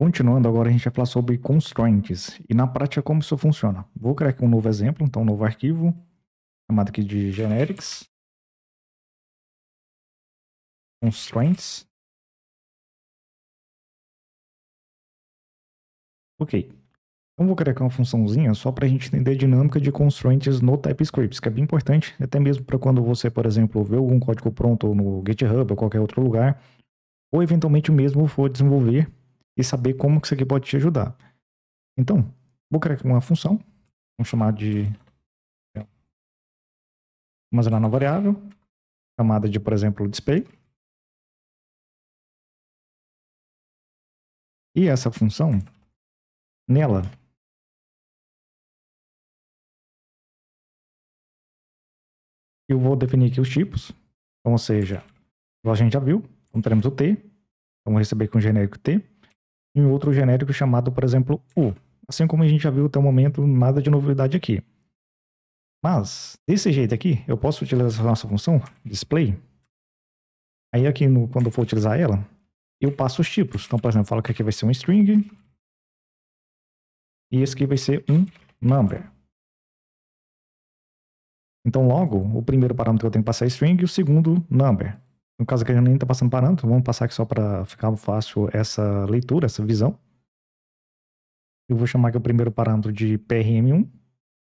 Continuando, agora a gente vai falar sobre constraints. E na prática, como isso funciona? Vou criar aqui um novo exemplo, então um novo arquivo, chamado aqui de generics. Constraints. Ok. Então vou criar aqui uma funçãozinha só para a gente entender a dinâmica de constraints no TypeScript, que é bem importante, até mesmo para quando você, por exemplo, vê algum código pronto no GitHub ou qualquer outro lugar, ou eventualmente mesmo for desenvolver e saber como que isso aqui pode te ajudar. Então, vou criar aqui uma função, vamos chamar de armazenar é, na variável, chamada de, por exemplo, display. E essa função, nela, eu vou definir aqui os tipos. Então, ou seja, a gente já viu, então teremos o T, então, vamos receber com genérico T em um outro genérico chamado, por exemplo, U. Assim como a gente já viu até o momento, nada de novidade aqui. Mas, desse jeito aqui, eu posso utilizar nossa função display. Aí aqui, no, quando eu for utilizar ela, eu passo os tipos. Então, por exemplo, eu falo que aqui vai ser um string. E esse aqui vai ser um number. Então, logo, o primeiro parâmetro que eu tenho que passar é string e o segundo, number. No caso aqui a gente nem está passando parâmetro, vamos passar aqui só para ficar fácil essa leitura, essa visão. Eu vou chamar aqui o primeiro parâmetro de PRM1,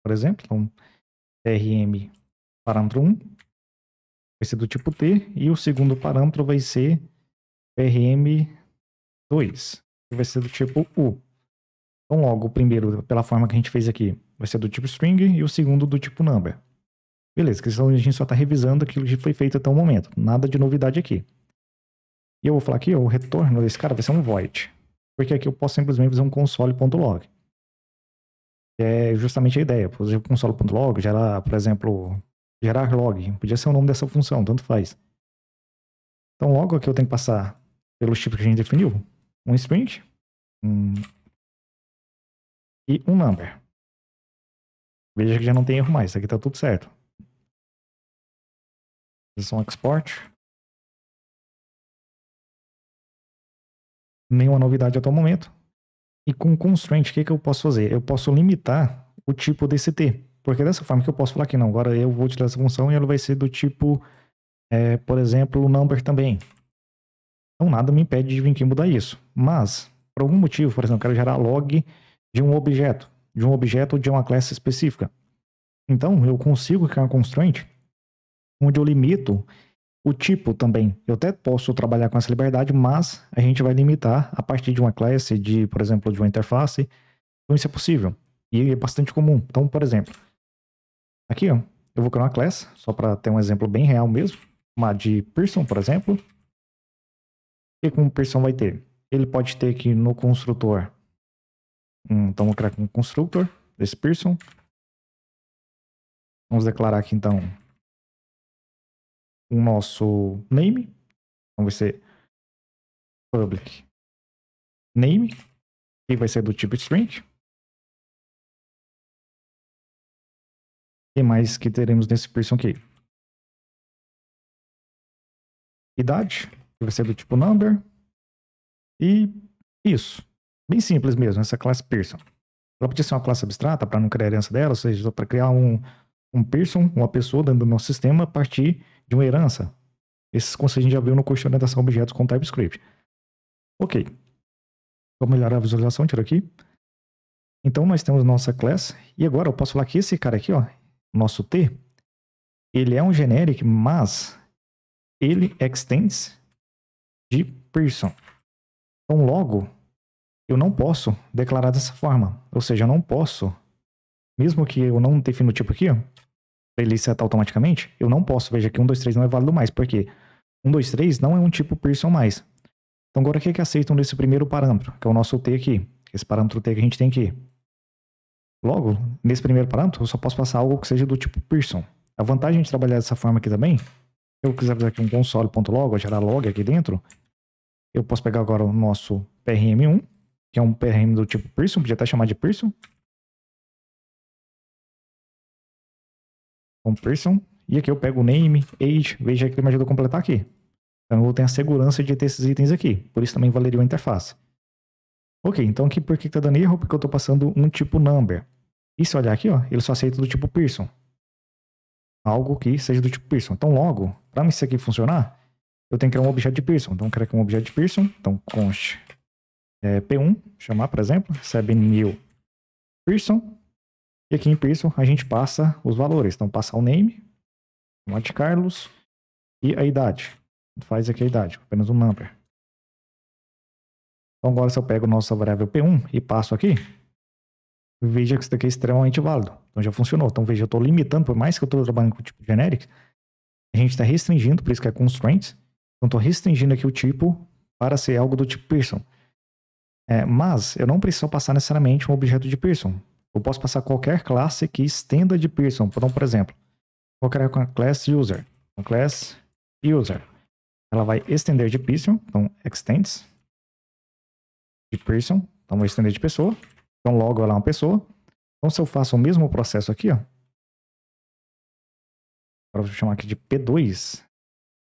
por exemplo. Então, PRM parâmetro 1 vai ser do tipo T e o segundo parâmetro vai ser PRM2, que vai ser do tipo U. Então, logo, o primeiro, pela forma que a gente fez aqui, vai ser do tipo string e o segundo do tipo number. Beleza, questão a gente só está revisando aquilo que foi feito até o momento. Nada de novidade aqui. E eu vou falar aqui, o retorno desse cara vai ser um void. Porque aqui eu posso simplesmente fazer um console.log. É justamente a ideia. Fazer o console.log, gerar, por exemplo, gerar log. Podia ser o nome dessa função, tanto faz. Então logo aqui eu tenho que passar pelos tipos que a gente definiu. Um string um... e um number. Veja que já não tem erro mais, aqui está tudo certo. Eles export. Nenhuma novidade até o momento. E com constraint, o que, que eu posso fazer? Eu posso limitar o tipo desse T. Porque é dessa forma que eu posso falar que não, agora eu vou utilizar essa função e ela vai ser do tipo, é, por exemplo, number também. Então nada me impede de vir aqui mudar isso. Mas, por algum motivo, por exemplo, eu quero gerar log de um objeto, de um objeto de uma classe específica. Então eu consigo criar uma constraint onde eu limito o tipo também. Eu até posso trabalhar com essa liberdade, mas a gente vai limitar a partir de uma classe, de, por exemplo, de uma interface. Então isso é possível. E é bastante comum. Então, por exemplo, aqui ó, eu vou criar uma classe, só para ter um exemplo bem real mesmo. Uma de Pearson, por exemplo. O que um Pearson vai ter? Ele pode ter aqui no construtor. Hum, então, vou criar um construtor desse Pearson. Vamos declarar aqui, então, o nosso name. Então vai ser public name, que vai ser do tipo string. E mais que teremos nesse person aqui? Idade, que vai ser do tipo number. E isso. Bem simples mesmo, essa classe person. Ela podia ser uma classe abstrata para não criar herança dela, ou seja, para criar um, um person, uma pessoa dentro do nosso sistema a partir de uma herança. Esses conceitos a gente já viu no curso de orientação a objetos com TypeScript. Ok. Vou melhorar a visualização, tiro aqui. Então nós temos nossa class. E agora eu posso falar que esse cara aqui, ó, nosso T, ele é um generic, mas ele extends de person. Então logo, eu não posso declarar dessa forma. Ou seja, eu não posso, mesmo que eu não defina o tipo aqui, ó, ele seta tá automaticamente, eu não posso. Veja que 1, 2, 3 não é válido mais, porque 1, 2, 3 não é um tipo Pearson mais. Então agora o que, é que aceitam desse primeiro parâmetro, que é o nosso T aqui, esse parâmetro T que a gente tem aqui. Logo, nesse primeiro parâmetro, eu só posso passar algo que seja do tipo Pearson. A vantagem de trabalhar dessa forma aqui também, se eu quiser fazer aqui um console.log, gerar log aqui dentro, eu posso pegar agora o nosso PRM1, que é um PRM do tipo Pearson, podia até chamar de Pearson, como person. E aqui eu pego o name, age, veja que ele me ajudou a completar aqui. Então eu vou ter a segurança de ter esses itens aqui. Por isso também valeria uma interface. Ok, então aqui por que está dando erro? Porque eu estou passando um tipo number. E se olhar aqui, ó, ele só aceita do tipo person. Algo que seja do tipo person. Então logo, para isso aqui funcionar, eu tenho que criar um objeto de person. Então eu quero criar um objeto de person. Então const é, p1, chamar, por exemplo, recebe new person. E aqui em Pearson a gente passa os valores. Então passa o name, Monte Carlos e a idade. Faz aqui a idade, apenas um number. Então agora se eu pego nossa variável P1 e passo aqui, veja que isso daqui é extremamente válido. Então já funcionou. Então veja, eu estou limitando, por mais que eu estou trabalhando com o tipo generic, a gente está restringindo, por isso que é constraints. Então estou restringindo aqui o tipo para ser algo do tipo Pearson. É, mas eu não preciso passar necessariamente um objeto de Pearson. Eu posso passar qualquer classe que estenda de Pearson. Então, por exemplo, vou criar uma class user. Uma class user. Ela vai estender de Pearson. Então, extends de Pearson. Então, vou estender de pessoa. Então, logo ela é uma pessoa. Então, se eu faço o mesmo processo aqui, ó. Agora vou chamar aqui de P2.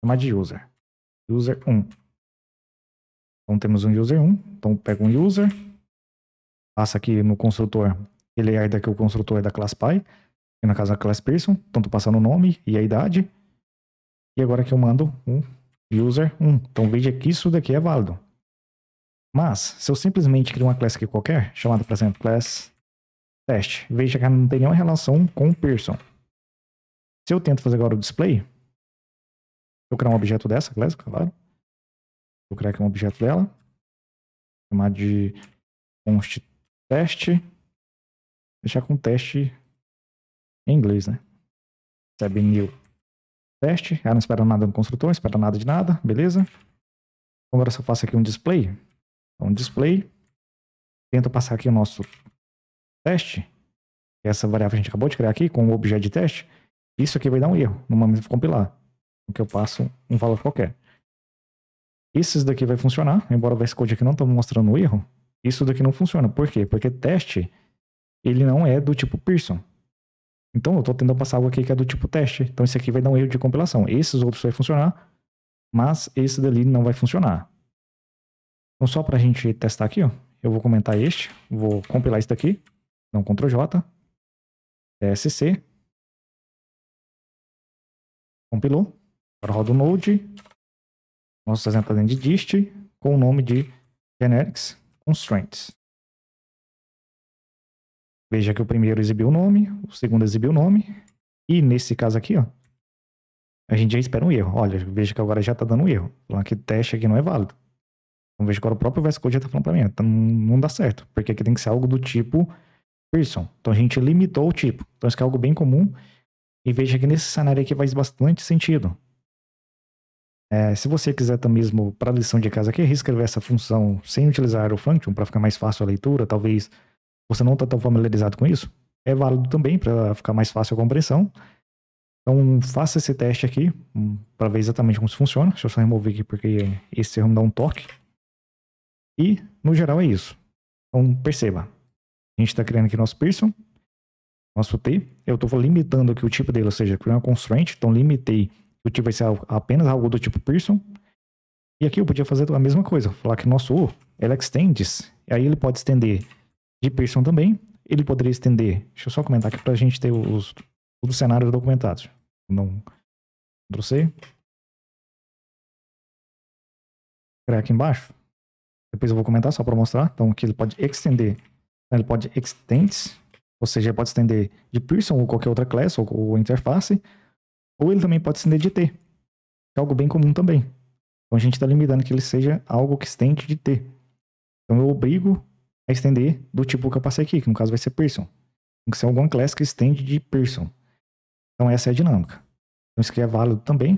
Chamar de user. User 1. Então, temos um user 1. Então, pego um user. Passa aqui no construtor ele é daqui o construtor é da classe pai, e na casa da classe person, tanto passando o nome e a idade. E agora que eu mando um user 1. Então veja que isso daqui é válido. Mas, se eu simplesmente criar uma classe aqui qualquer, chamada, por exemplo, class test, veja que ela não tem nenhuma relação com o person. Se eu tento fazer agora o display, eu criar um objeto dessa classe, claro. Vou criar aqui um objeto dela, chamar de const teste Deixar com teste em inglês, né? Recebe é new. Teste. Ah, não espera nada do construtor, não espera nada de nada, beleza. Agora se eu faço aqui um display. Então, display. Tento passar aqui o nosso teste. Essa variável que a gente acabou de criar aqui com o objeto de teste. Isso aqui vai dar um erro no momento de compilar. Porque eu passo um valor qualquer. Esses daqui vai funcionar, embora o VS Code aqui não esteja mostrando o erro. Isso daqui não funciona. Por quê? Porque teste ele não é do tipo Pearson. Então eu estou tentando passar algo aqui que é do tipo teste. Então esse aqui vai dar um erro de compilação. Esses outros vai funcionar, mas esse dali não vai funcionar. Então só para a gente testar aqui, ó, eu vou comentar este, vou compilar isso daqui, então Ctrl J, TSC, compilou, agora roda o node, nosso está dentro de dist, com o nome de generics constraints. Veja que o primeiro exibiu o nome, o segundo exibiu o nome. E nesse caso aqui, ó, a gente já espera um erro. Olha, veja que agora já está dando um erro. Falando então, que teste aqui não é válido. Então veja que agora o próprio VS Code já está falando para mim. Então não dá certo, porque aqui tem que ser algo do tipo person. Então a gente limitou o tipo. Então isso é algo bem comum. E veja que nesse cenário aqui faz bastante sentido. É, se você quiser também mesmo para a lição de casa aqui, reescrever essa função sem utilizar o function para ficar mais fácil a leitura, talvez você não está tão familiarizado com isso, é válido também para ficar mais fácil a compreensão. Então, faça esse teste aqui hum, para ver exatamente como isso funciona. Deixa eu só remover aqui porque esse erro me dá um toque. E, no geral, é isso. Então, perceba. A gente está criando aqui nosso Pearson, nosso T. Eu estou limitando aqui o tipo dele, ou seja, criando uma constraint. Então, limitei o tipo vai ser apenas algo do tipo Pearson. E aqui eu podia fazer a mesma coisa. Falar que nosso U, ele extends. E aí ele pode estender de Pearson também, ele poderia estender. Deixa eu só comentar aqui para a gente ter os, os cenários documentados. Não. Ctrl C. Criar aqui embaixo. Depois eu vou comentar só para mostrar. Então aqui ele pode extender. Né, ele pode extends, ou seja, pode estender de Pearson ou qualquer outra classe ou, ou interface. Ou ele também pode estender de T, que é algo bem comum também. Então a gente está limitando que ele seja algo que estende de T. Então eu obrigo a estender do tipo que eu passei aqui, que no caso vai ser person. Tem que ser alguma classe que estende de person. Então essa é a dinâmica. Então isso aqui é válido também.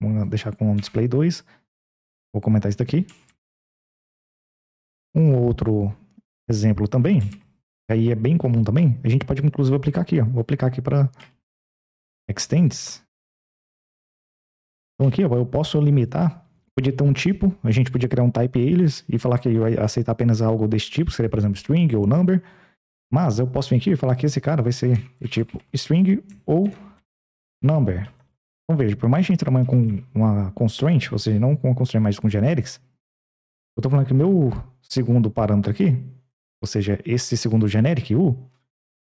Vamos deixar com display 2. Vou comentar isso daqui. Um outro exemplo também, aí é bem comum também, a gente pode inclusive aplicar aqui, ó. Vou aplicar aqui para extends. Então aqui ó, eu posso limitar podia ter um tipo, a gente podia criar um type eles e falar que ele vai aceitar apenas algo desse tipo, seria, por exemplo, string ou number. Mas eu posso vir aqui e falar que esse cara vai ser do tipo string ou number. Então veja, por mais que a gente trabalhe com uma constraint, ou seja, não com uma constraint, mas com generics, eu estou falando que o meu segundo parâmetro aqui, ou seja, esse segundo generic u,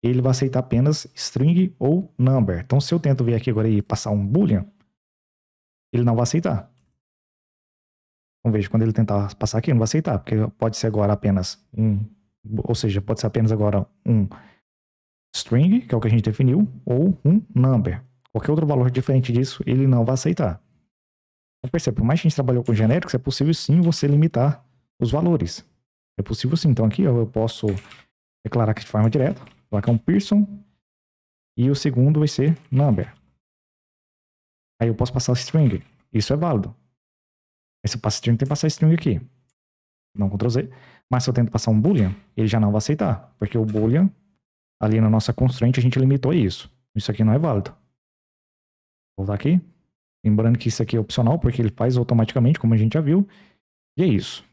ele vai aceitar apenas string ou number. Então se eu tento vir aqui agora e passar um boolean, ele não vai aceitar. Vamos ver quando ele tentar passar aqui, não vai aceitar, porque pode ser agora apenas um, ou seja, pode ser apenas agora um string, que é o que a gente definiu, ou um number. Qualquer outro valor diferente disso, ele não vai aceitar. Então, perceba, por mais que a gente trabalhou com genéricos, é possível sim você limitar os valores. É possível sim. Então aqui eu posso declarar aqui de forma direta, colocar um Pearson, e o segundo vai ser number. Aí eu posso passar string. Isso é válido. Aí se eu passo string, tem que passar string aqui. Não Ctrl Z. Mas se eu tento passar um boolean, ele já não vai aceitar. Porque o boolean, ali na nossa constraint, a gente limitou isso. Isso aqui não é válido. Vou voltar aqui. Lembrando que isso aqui é opcional, porque ele faz automaticamente, como a gente já viu. E é isso.